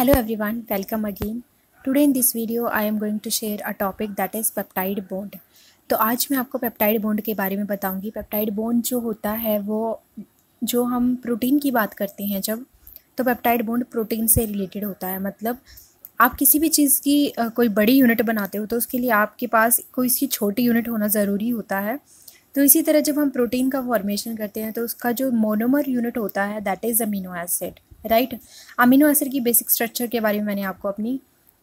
Hello everyone, welcome again. Today in this video I am going to share a topic that is peptide bond. तो आज मैं आपको peptide bond के बारे में बताऊंगी पेप्टाइड बोंड जो होता है वो जो हम प्रोटीन की बात करते हैं जब तो पेप्टाइड बोंड प्रोटीन से रिलेटेड होता है मतलब आप किसी भी चीज़ की कोई बड़ी यूनिट बनाते हो तो उसके लिए आपके पास कोई सी छोटी यूनिट होना ज़रूरी होता है तो इसी तरह जब हम प्रोटीन का फॉर्मेशन करते हैं तो उसका जो मोनोमर यूनिट होता है that is amino acid right amino acid की बेसिक स्ट्रक्चर के बारे में मैंने आपको अपनी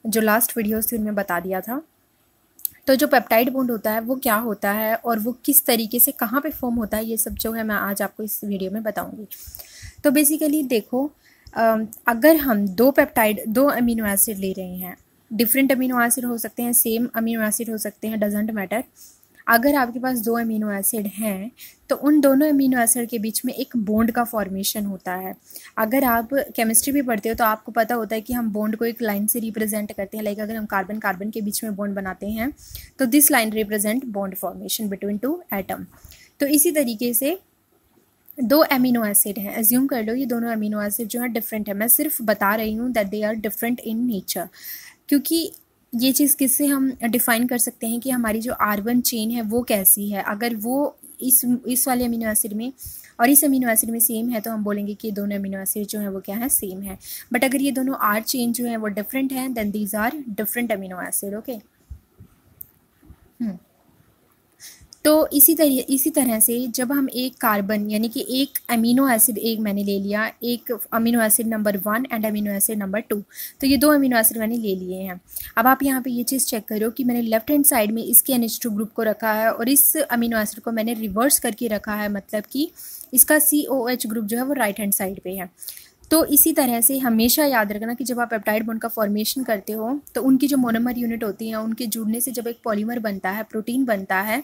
जो लास्ट वीडियोस थी उनमें बता दिया था तो जो पेप्टाइड बॉन्ड होता है वो क्या होता है और वो किस तरीके से कहाँ पे फॉर्म होता है ये सब जो है मैं आज आपको इस वीडियो में बताऊंगी तो बेसिकली देखो अगर हम दो पेप्टाइड दो अमीनो एसिड ले रहे हैं डिफरेंट अमीनो एसिड हो सकते हैं सेम अमीनो एसिड हो सकते हैं डजेंट मैटर अगर आपके पास दो अमीनो एसिड हैं तो उन दोनों अमीनो एसिड के बीच में एक बोंड का फॉर्मेशन होता है अगर आप केमिस्ट्री भी पढ़ते हो तो आपको पता होता है कि हम बोंड को एक लाइन से रिप्रेजेंट करते हैं लाइक अगर हम कार्बन कार्बन के बीच में बोंड बनाते हैं तो this line represent bond formation between two atom तो इसी तरीके से दो एमिनो एसिड हैं एज्यूम कर लो ये दोनों अमीनो एसिड जो है डिफरेंट है मैं सिर्फ बता रही हूँ that they are different in nature क्योंकि ये चीज़ किससे हम डिफ़ाइन कर सकते हैं कि हमारी जो आर वन चेन है वो कैसी है अगर वो इस इस वाले अमीनो एसिड में और इस अमीनो एसिड में सेम है तो हम बोलेंगे कि दोनों अमीनो एसिड जो है वो क्या है सेम है बट अगर ये दोनों आर चेन जो है वो डिफरेंट हैं then these are different amino acid okay hmm तो इसी तरह इसी तरह से जब हम एक कार्बन यानी कि एक अमीनो एसिड एक मैंने ले लिया एक amino acid number one and amino acid number two तो ये दो अमीनो एसिड मैंने ले लिए हैं अब आप यहाँ पे ये चीज़ चेक करो कि मैंने लेफ्ट हैंड साइड में इसके एन एच टू ग्रुप को रखा है और इस अमीनो एसिड को मैंने रिवर्स करके रखा है मतलब कि इसका सी ओ एच ग्रुप जो है वो राइट हैंड साइड पर है तो इसी तरह से हमेशा याद रखना कि जब आप पेप्टाइड बॉन्ड का फॉर्मेशन करते हो तो उनकी जो मोनोमर यूनिट होती है उनके जुड़ने से जब एक पॉलीमर बनता है प्रोटीन बनता है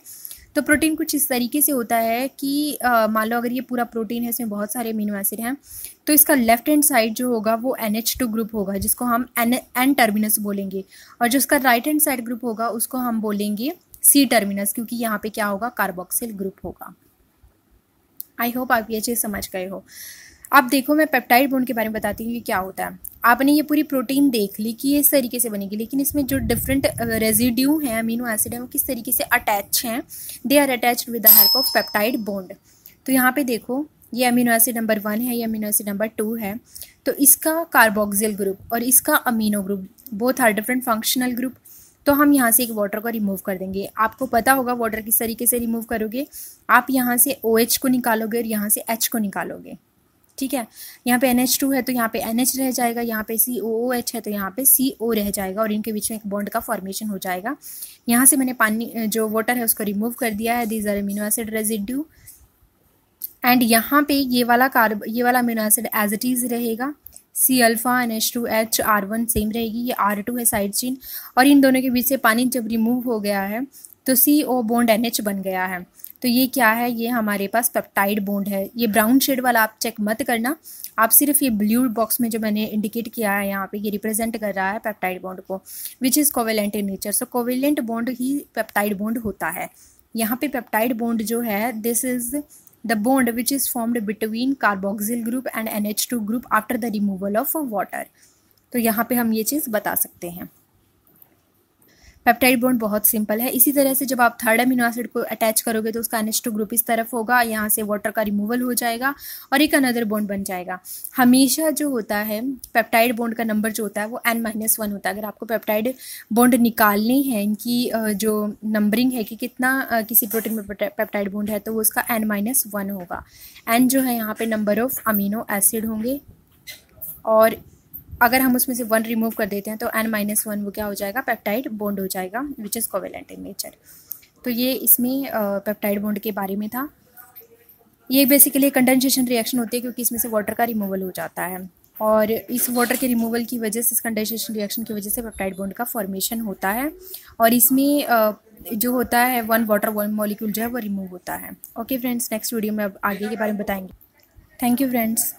तो प्रोटीन कुछ इस तरीके से होता है कि मान लो अगर ये पूरा प्रोटीन है इसमें बहुत सारे अमीनो एसिड हैं तो इसका लेफ्ट हैंड साइड जो होगा वो एन एच टू ग्रुप होगा जिसको हम एन एन टर्मिनस बोलेंगे और जो उसका राइट हैंड साइड ग्रुप होगा उसको हम बोलेंगे सी टर्मिनस क्योंकि यहाँ पे क्या होगा कार्बोक्सिल ग्रुप होगा आई होप आप ये चीज़ समझ गए हो अब देखो मैं पेप्टाइड बॉन्ड के बारे में बताती हूँ ये क्या होता है आपने ये पूरी प्रोटीन देख ली कि ये इस तरीके से बनेगी लेकिन इसमें जो डिफरेंट रेजिड्यू हैं अमीनो एसिड हैं वो किस तरीके से अटैच हैं they are attach with the help of peptide bond तो यहाँ पे देखो ये अमीनो एसिड नंबर वन है ये अमीनो एसिड नंबर टू है तो इसका कार्बोक्सिल ग्रुप और इसका amino group both are different functional group तो हम यहाँ से एक वाटर को रिमूव कर देंगे आपको पता होगा वाटर किस तरीके से रिमूव करोगे आप यहाँ से ओ OH को निकालोगे और यहाँ से एच को निकालोगे ठीक है यहाँ पे एन टू है तो यहाँ पे एन रह जाएगा यहाँ पे सी ओ एच है तो यहाँ पे सी ओ रह जाएगा और इनके बीच में एक बॉन्ड का फॉर्मेशन हो जाएगा यहाँ से मैंने पानी जो वाटर है उसको रिमूव कर दिया है these are amino acid residue and यहाँ पे ये वाला कार्ब ये वाला amino acid as it is रहेगा C alpha N H two H R one same रहेगी ये आर टू है साइड चीन और इन दोनों के बीच से पानी जब रिमूव हो गया है तो C O bond N H बन गया है तो ये क्या है ये हमारे पास पेप्टाइड बोंड है ये ब्राउन शेड वाला आप चेक मत करना आप सिर्फ ये ब्लू बॉक्स में जो मैंने इंडिकेट किया है यहाँ पे ये रिप्रेजेंट कर रहा है पेप्टाइड बोंड को which is covalent in nature so covalent bond ही पेप्टाइड बोंड होता है यहाँ पे पेप्टाइड बोंड जो है this is the bond which is formed between carboxyl group and two group after the removal of water तो यहाँ पे हम ये चीज़ बता सकते हैं पेप्टाइड बॉन्ड बहुत सिंपल है इसी तरह से जब आप थर्ड अमीनो एसिड को अटैच करोगे तो उसका अनिस्टो ग्रुप इस तरफ होगा यहाँ से वाटर का रिमूवल हो जाएगा और एक अनदर बॉन्ड बन जाएगा हमेशा जो होता है पेप्टाइड बॉन्ड का नंबर जो होता है वो एन माइनस वन होता है अगर आपको पेप्टाइड बॉन्ड निकालने हैं इनकी जो नंबरिंग है कि कितना किसी प्रोटीन में पेप्टाइड बॉन्ड है तो वो उसका एन माइनस वन होगा एन जो है यहाँ पर नंबर ऑफ अमीनो एसिड होंगे और अगर हम उसमें से वन रिमूव कर देते हैं तो एन माइनस वन वो क्या हो जाएगा पेप्टाइड बॉन्ड हो जाएगा which is covalent in nature तो ये इसमें पेप्टाइड बॉन्ड के बारे में था ये बेसिकली कंडेंसेशन रिएक्शन होती है क्योंकि इसमें से वाटर का रिमूवल हो जाता है और इस वाटर के रिमूवल की वजह से इस कंडेंसेशन रिएक्शन की वजह से पेप्टाइड बॉन्ड का फॉर्मेशन होता है और इसमें जो होता है वन वाटर वन मॉलिक्यूल जो है वो रिमूव होता है ओके फ्रेंड्स नेक्स्ट वीडियो में अब आगे के बारे में बताएंगे थैंक यू फ्रेंड्स